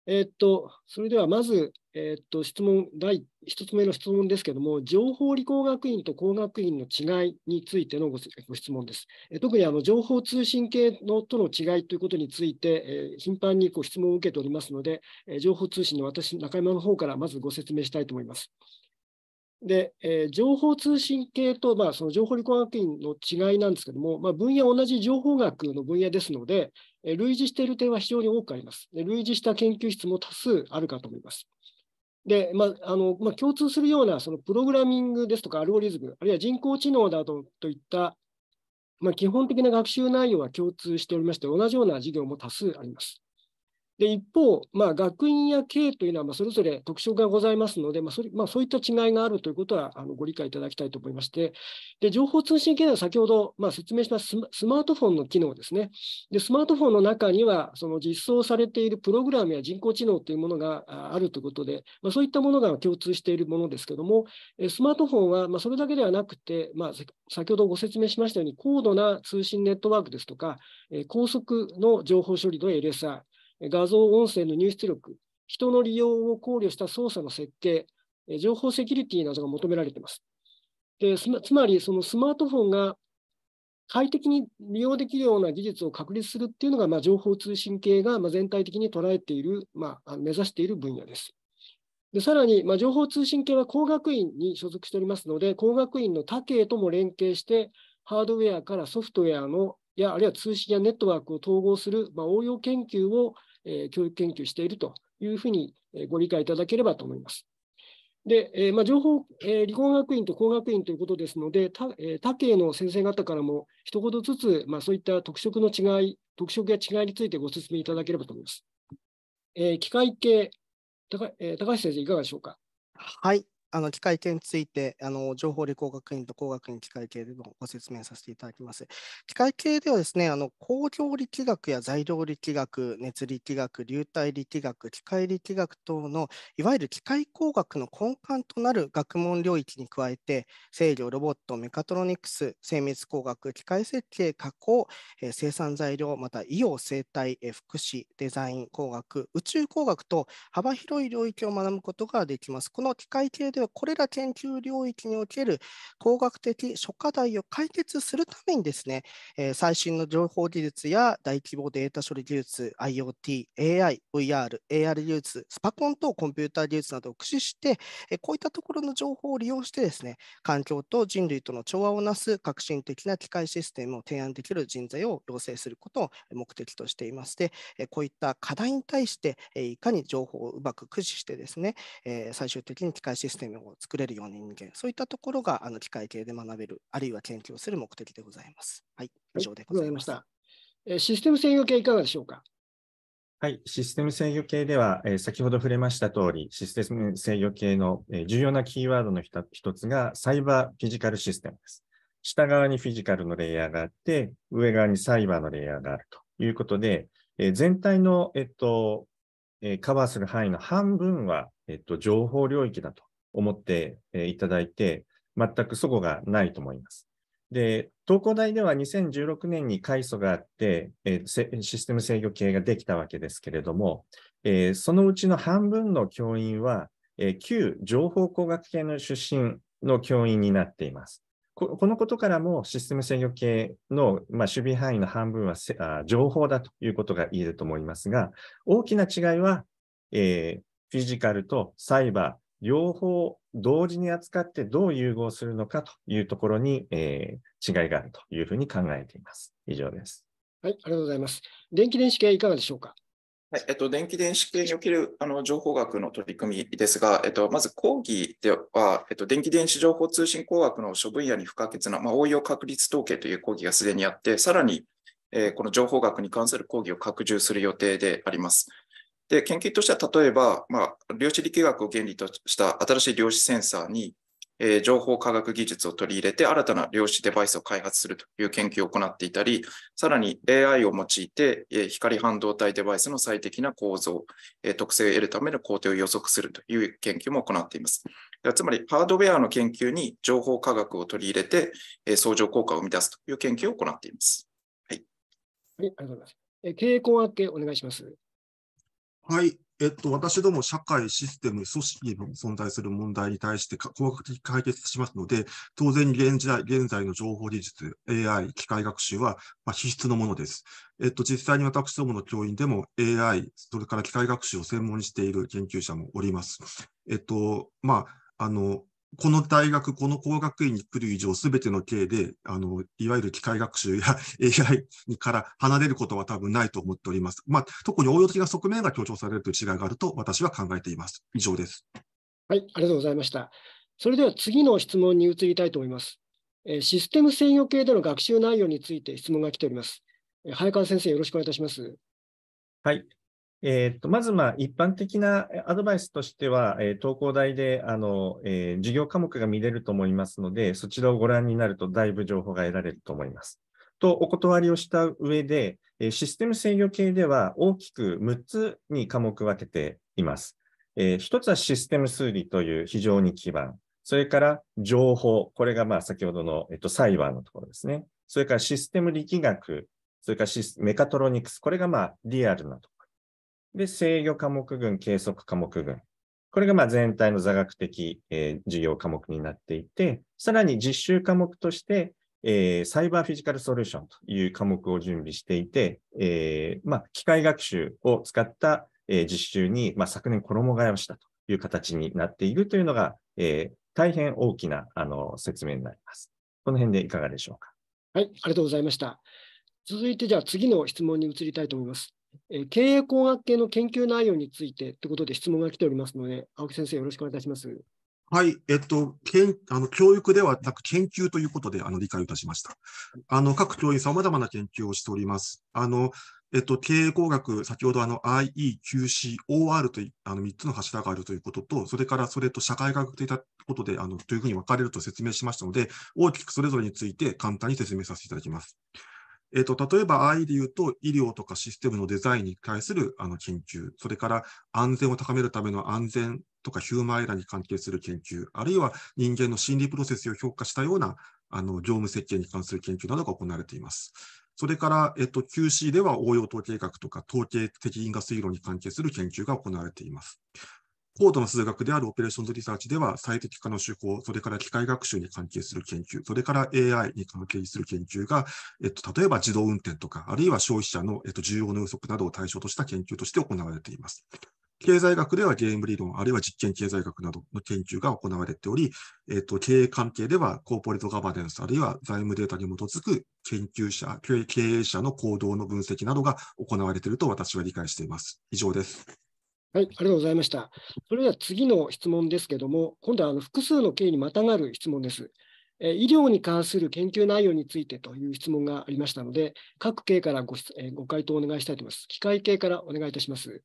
えー、っと、それではまず、えー、っと、質問、第1つ目の質問ですけども、情報理工学院と工学院の違いについてのご質問です。え特にあの情報通信系のとの違いということについて、え頻繁にご質問を受けておりますので、え情報通信の私、中山の方からまずご説明したいと思います。で、えー、情報通信系と、まあ、その情報理工学院の違いなんですけども、まあ、分野同じ情報学の分野ですので、えー、類似している点は非常に多くあります。で類似した研究室も多数あるかと思います。で、まああのまあ、共通するようなそのプログラミングですとかアルゴリズム、あるいは人工知能などといった、まあ、基本的な学習内容は共通しておりまして、同じような授業も多数あります。で一方、まあ、学院や経というのはまそれぞれ特徴がございますので、まあ、それまあ、そういった違いがあるということはあのご理解いただきたいと思いまして、で情報通信経では先ほどま説明したスマートフォンの機能ですね。でスマートフォンの中には、その実装されているプログラムや人工知能というものがあるということで、まそういったものが共通しているものですけども、スマートフォンはまそれだけではなくて、ま先ほどご説明しましたように、高度な通信ネットワークですとか、高速の情報処理の LSI、画像音声の入出力、人の利用を考慮した操作の設計、情報セキュリティなどが求められています。でつまり、そのスマートフォンが快適に利用できるような技術を確立するっていうのが、まあ、情報通信系が、ま全体的に捉えている、まあ、目指している分野です。でさらに、まあ、情報通信系は工学院に所属しておりますので、工学院の他系とも連携して、ハードウェアからソフトウェアのや、あるいは通信やネットワークを統合する、まあ、応用研究をえ教育研究しているというふうにご理解いただければと思います。で、えまあ、情報、え理工学院と工学院ということですので、他,、え他系の先生方からも一言ずつ、まあ、そういった特色の違い、特色や違いについてご説明いただければと思います。え機械系、高,、え高橋先生、いかがでしょうか。はい、あの機械系についてあの情報理工学院と工学院機械系でもご説明させていただきます。機械系ではですね、あの工業力学や材料力学、熱力学、流体力学、機械力学等のいわゆる機械工学の根幹となる学問領域に加えて、制御、ロボット、メカトロニクス、精密工学、機械設計、加工、え生産材料、また医療、生態、え福祉、デザイン工学、宇宙工学と幅広い領域を学ぶことができます。この機械系ではこれら研究領域における工学的諸課題を解決するためにですね、え最新の情報技術や大規模データ処理技術、IoT、AI、VR、AR 技術、スパコン等コンピューター技術などを駆使して、えこういったところの情報を利用してですね、環境と人類との調和をなす革新的な機械システムを提案できる人材を養成することを目的としていまして、こういった課題に対して、いかに情報をうまく駆使してですね、最終的に機械システム生を作れるように人間、そういったところがあの機械系で学べる、あるいは研究をする目的でございます。はい、以上でございました。えシステム制御系いかがでしょうか。はい、システム制御系では、えー、先ほど触れました通り、システム制御系の、えー、重要なキーワードの一つが、サイバーフィジカルシステムです。下側にフィジカルのレイヤーがあって、上側にサイバーのレイヤーがあるということで、えー、全体の、えっとえカバーする範囲の半分は、えっと、情報領域だと思っていただいて、全く齟齬がないと思います。で、東工大では2016年に開祖があって、えー、システム制御系ができたわけですけれども、えー、そのうちの半分の教員は、えー、旧情報工学系の出身の教員になっています。このことからもシステム制御系の、まあ、守備範囲の半分はあ情報だということが言えると思いますが、大きな違いは、えフィジカルとサイバー、両方同時に扱ってどう融合するのかというところに、えー、違いがあるというふうに考えています。以上です。はい、ありがとうございます。電気電子系いかがでしょうか。はいえっと、電気電子系におけるあの情報学の取り組みですが、えっと、まず講義では、えっと、電気電子情報通信工学の諸分野に不可欠な、まあ、応用確率統計という講義がすでにあって、さらに、えー、この情報学に関する講義を拡充する予定であります。で、研究としては例えば、まあ、量子力学を原理とした新しい量子センサーに、えー、情報科学技術を取り入れて新たな量子デバイスを開発するという研究を行っていたり、さらに AI を用いて、えー、光半導体デバイスの最適な構造、えー、特性を得るための工程を予測するという研究も行っています。つまり、ハードウェアの研究に情報科学を取り入れて、えー、相乗効果を生み出すという研究を行っています。はい。ありがとうございます。えー、経営工系お願いします。はい。えっと、私ども社会、システム、組織の存在する問題に対して科学的解決しますので、当然現在、現在の情報技術、AI、機械学習は、まあ、必須のものです。えっと、実際に私どもの教員でも AI、それから機械学習を専門にしている研究者もおります。えっと、まあ、あの、この大学、この工学院に来る以上、すべての系で、あの、いわゆる機械学習や AI にから離れることは多分ないと思っております。まあ、特に応用的な側面が強調されるという違いがあると私は考えています。以上です。はい、ありがとうございました。それでは次の質問に移りたいと思います。システム制御系での学習内容について質問が来ております。早川先生、よろしくお願いいたします。はい、えー、とまず、まあ、一般的なアドバイスとしては、えー、東工大であの、えー、授業科目が見れると思いますので、そちらをご覧になるとだいぶ情報が得られると思います。とお断りをした上で、えシステム制御系では大きく6つに科目分けています。えー、1つはシステム数理という非常に基盤。それから情報。これがまあ先ほどの、えっと、サイバーのところですね。それからシステム力学。それからメカトロニクス。これがまあリアルなところ。で、制御科目群、計測科目群。これがま全体の座学的、えー、授業科目になっていて、さらに実習科目として、えー、サイバーフィジカルソリューションという科目を準備していて、えー、まあ、機械学習を使った、え実習に、まあ、昨年衣替えをしたという形になっているというのが、え大変大きなあの説明になります。この辺でいかがでしょうか。はい、ありがとうございました。続いてじゃあ次の質問に移りたいと思います。えー、経営工学系の研究内容についてということで質問が来ておりますので、青木先生、よろしくお願いいたします。はい、えっと、けんあの教育ではなく研究ということであの理解をいたしました。あの各教員、さまざまな研究をしております。あのえっと、経営工学、先ほどあの IE、QC、OR というあの3つの柱があるということと、それからそれと社会学的なことであのというふうに分かれると説明しましたので、大きくそれぞれについて簡単に説明させていただきます。えっ、ー、と、例えば、ああいうで言うと、医療とかシステムのデザインに対するあの研究、それから安全を高めるための安全とかヒューマンエラーに関係する研究、あるいは人間の心理プロセスを評価したようなあの業務設計に関する研究などが行われています。それから、えっと、QC では応用統計学とか統計的因果推論に関係する研究が行われています。高度な数学であるオペレーションズリサーチでは、最適化の手法、それから機械学習に関係する研究、それから AI に関係する研究が、えっと、例えば自動運転とか、あるいは消費者の、えっと、重要な予測などを対象とした研究として行われています。経済学ではゲーム理論、あるいは実験経済学などの研究が行われており、えっと、経営関係ではコーポレートガバナンス、あるいは財務データに基づく研究者、経営者の行動の分析などが行われていると私は理解しています。以上です。はい、ありがとうございました。それでは次の質問ですけども、今度はあの複数の経緯にまたがる質問です。え医療に関する研究内容についてという質問がありましたので、各経からご,、えご回答をお願いしたいと思います。機械系からお願いいたします。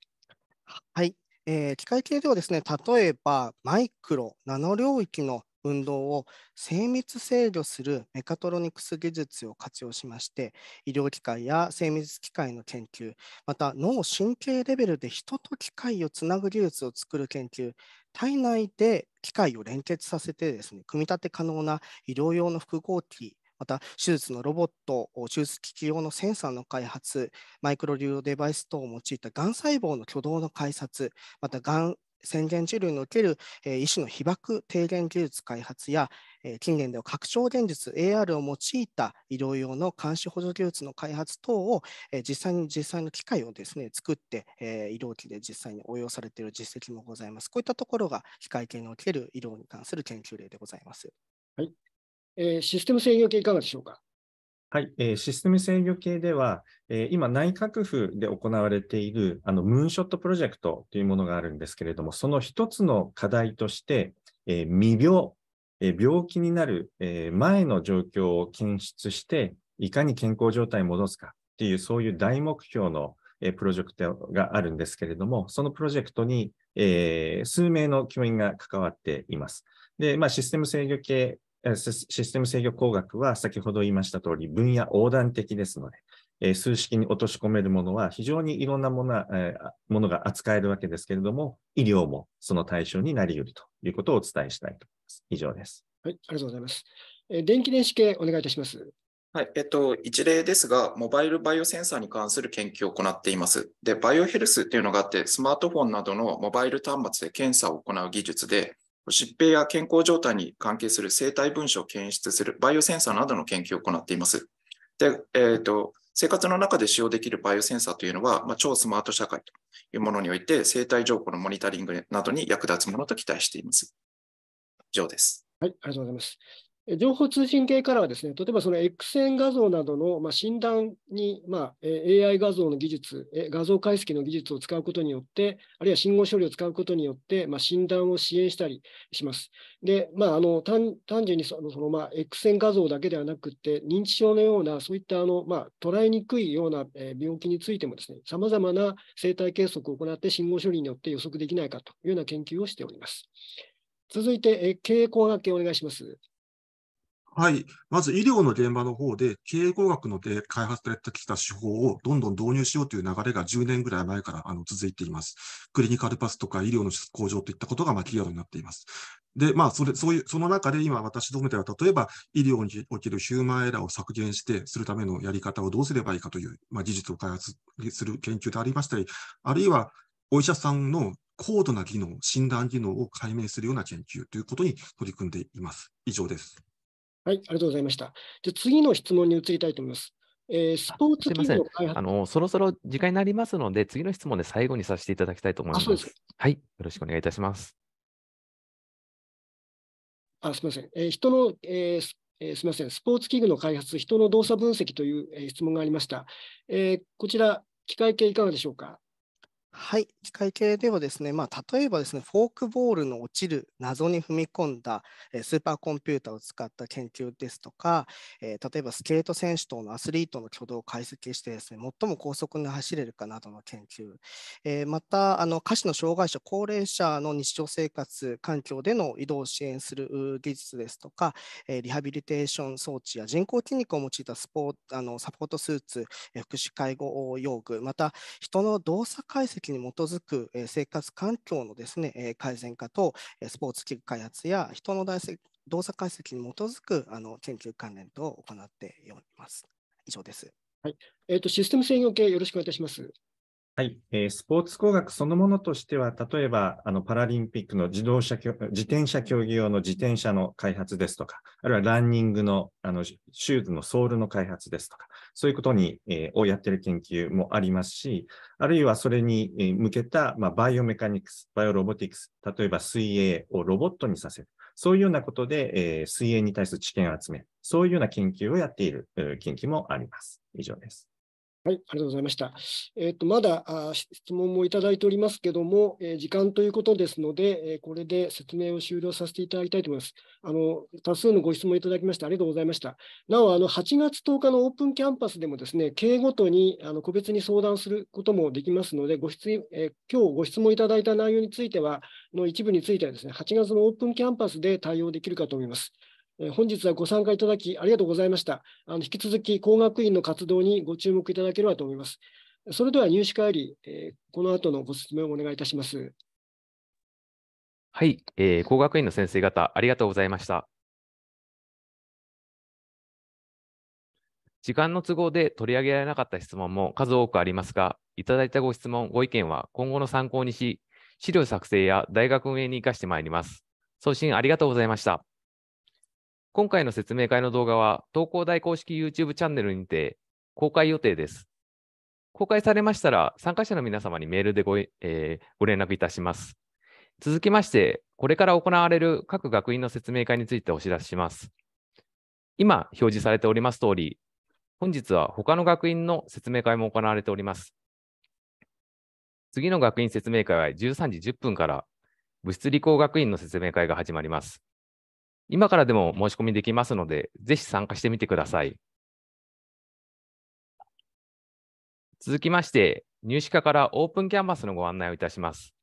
はい、えー、機械系ではですね、例えばマイクロ、ナノ領域の運動を精密制御するメカトロニクス技術を活用しまして医療機械や精密機械の研究また脳神経レベルで人と機械をつなぐ技術を作る研究体内で機械を連結させてですね組み立て可能な医療用の複合機また手術のロボット、手術機器用のセンサーの開発、マイクロ流動デバイス等を用いたがん細胞の挙動の改札、またがん宣言治療における、え医師の被爆低減技術開発や、え近年では拡張現実 AR を用いた医療用の監視補助技術の開発等を、え実際に実際の機械をですね作って、え医療機で実際に応用されている実績もございます。こういったところが機械系における医療に関する研究例でございます。はい、えシステム制御系いかがでしょうか。はい、えー、システム制御系では、えー、今内閣府で行われているあのムーンショットプロジェクトというものがあるんですけれども、その一つの課題として、えー、未病、えー、病気になる、えー、前の状況を検出して、いかに健康状態を戻すかっていう、そういう大目標の、えー、プロジェクトがあるんですけれども、そのプロジェクトに、えー、数名の教員が関わっています。で、まあ、システム制御系システム制御工学は先ほど言いました通り分野横断的ですので、え数式に落とし込めるものは非常にいろんなもの,、えものが扱えるわけですけれども、医療もその対象になり得るということをお伝えしたいと思います。以上です。はい、ありがとうございます。え電気電子系お願いいたします。はいえっと、一例ですが、モバイルバイオセンサーに関する研究を行っています。で、バイオヘルスっていうのがあって、スマートフォンなどのモバイル端末で検査を行う技術で、疾病や健康状態に関係する生体分子を検出するバイオセンサーなどの研究を行っています。で、えーと生活の中で使用できるバイオセンサーというのは、まあ、超スマート社会というものにおいて、生体情報のモニタリングなどに役立つものと期待しています。以上です。はい、ありがとうございます。情報通信系からはですね、例えばその X 線画像などの、まあ、診断に、まあ、AI 画像の技術、画像解析の技術を使うことによって、あるいは信号処理を使うことによって、まあ、診断を支援したりします。で、まあ、あの単純にそのその、まあ、X 線画像だけではなくて、認知症のような、そういったあの、まあ、捉えにくいような病気についてもですね、さまざまな生態計測を行って信号処理によって予測できないかというような研究をしております。続いて、経営工学系お願いします。はい。まず医療の現場の方で、経営工学ので開発されてきた手法をどんどん導入しようという流れが10年ぐらい前からあの続いています。クリニカルパスとか医療の向上といったことがまあキーワードになっています。で、まあ、それ、そういう、その中で今私どもでは、例えば医療におけるヒューマンエラーを削減して、するためのやり方をどうすればいいかという、まあ、技術を開発する研究でありましたり、あるいはお医者さんの高度な技能、診断技能を解明するような研究ということに取り組んでいます。以上です。はい、ありがとうございました。じゃ次の質問に移りたいと思います。えー、スポーツ企業開発あのそろそろ時間になりますので、次の質問で最後にさせていただきたいと思います。すはい、よろしくお願いいたします。あすみません、えー、人の、えーえー、すみません、スポーツ器具の開発、人の動作分析という、えー、質問がありました。えー、こちら、機械系いかがでしょうか。はい、会系ではですね、まあ、例えばですね、フォークボールの落ちる謎に踏み込んだスーパーコンピューターを使った研究ですとか、例えばスケート選手等のアスリートの挙動を解析してですね、最も高速に走れるかなどの研究、またあの下肢の障害者、高齢者の日常生活環境での移動を支援する技術ですとか、リハビリテーション装置や人工筋肉を用いたスポあのサポートスーツ、福祉介護用具、また人の動作解析益に基づく生活環境のですね改善化とスポーツ器具開発や人の動作解析に基づくあの研究関連等を行っております。以上です。はい、えっ、ー、とシステム制御系よろしくお願いいたします。はい、えー、スポーツ工学そのものとしては、例えばあのパラリンピックの自動車自転車競技用の自転車の開発ですとか、あるいはランニングのあのシューズのソールの開発ですとか、そういうことに、えー、をやっている研究もありますし、あるいはそれに向けた、まあ、バイオメカニクス、バイオロボティクス、例えば水泳をロボットにさせる、そういうようなことで、えー、水泳に対する知見を集めそういうような研究をやっている、えー、研究もあります。以上です。はい、ありがとうございました。えっ、ー、と、まだあ質問もいただいておりますけども、えー、時間ということですので、えー、これで説明を終了させていただきたいと思います。あの、多数のご質問いただきましてありがとうございました。なお、あの、8月10日のオープンキャンパスでもですね、経営ごとにあの個別に相談することもできますので、ご質、え今日ご質問いただいた内容については、の一部についてはですね、8月のオープンキャンパスで対応できるかと思います。本日はご参加いただきありがとうございました。あの引き続き工学院の活動にご注目いただければと思います。それでは入試会り、えー、この後のご説明をお願いいたします。はい、えー、工学院の先生方、ありがとうございました。時間の都合で取り上げられなかった質問も数多くありますが、いただいたご質問、ご意見は今後の参考にし、資料作成や大学運営に生かしてまいります。送信ありがとうございました。今回の説明会の動画は、東工大公式 YouTube チャンネルにて公開予定です。公開されましたら、参加者の皆様にメールでご,、えー、ご連絡いたします。続きまして、これから行われる各学院の説明会についてお知らせします。今、表示されております通り、本日は他の学院の説明会も行われております。次の学院説明会は13時10分から、物質理工学院の説明会が始まります。今からでも申し込みできますので、ぜひ参加してみてください。続きまして、入試課からオープンキャンパスのご案内をいたします。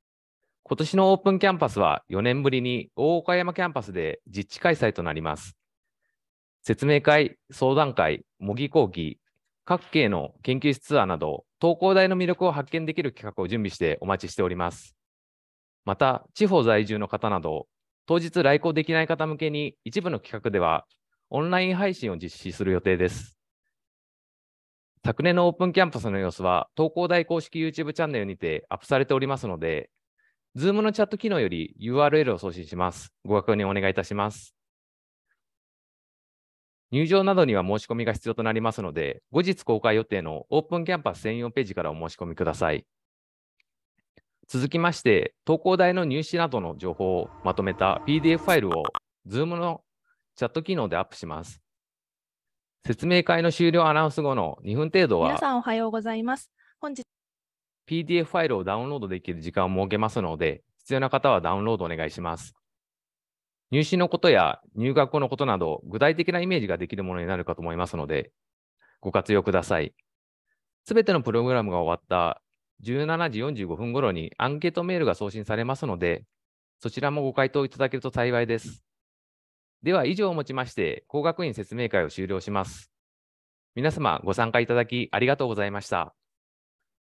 今年のオープンキャンパスは4年ぶりに大岡山キャンパスで実地開催となります。説明会、相談会、模擬講義、各系の研究室ツアーなど、東工大の魅力を発見できる企画を準備してお待ちしております。また、地方在住の方など、当日来校できない方向けに一部の企画ではオンライン配信を実施する予定です。昨年のオープンキャンパスの様子は東工大公式 YouTube チャンネルにてアップされておりますので、Zoom のチャット機能より URL を送信します。ご確認お願いいたします。入場などには申し込みが必要となりますので、後日公開予定のオープンキャンパス専用ページからお申し込みください。続きまして、東工大の入試などの情報をまとめた PDF ファイルを Zoom のチャット機能でアップします。説明会の終了アナウンス後の2分程度は、皆さんおはようございます。本日、PDF ファイルをダウンロードできる時間を設けますので、必要な方はダウンロードお願いします。入試のことや入学後のことなど、具体的なイメージができるものになるかと思いますので、ご活用ください。すべてのプログラムが終わった17時45分頃にアンケートメールが送信されますので、そちらもご回答いただけると幸いです。では以上をもちまして、工学院説明会を終了します。皆様ご参加いただきありがとうございました。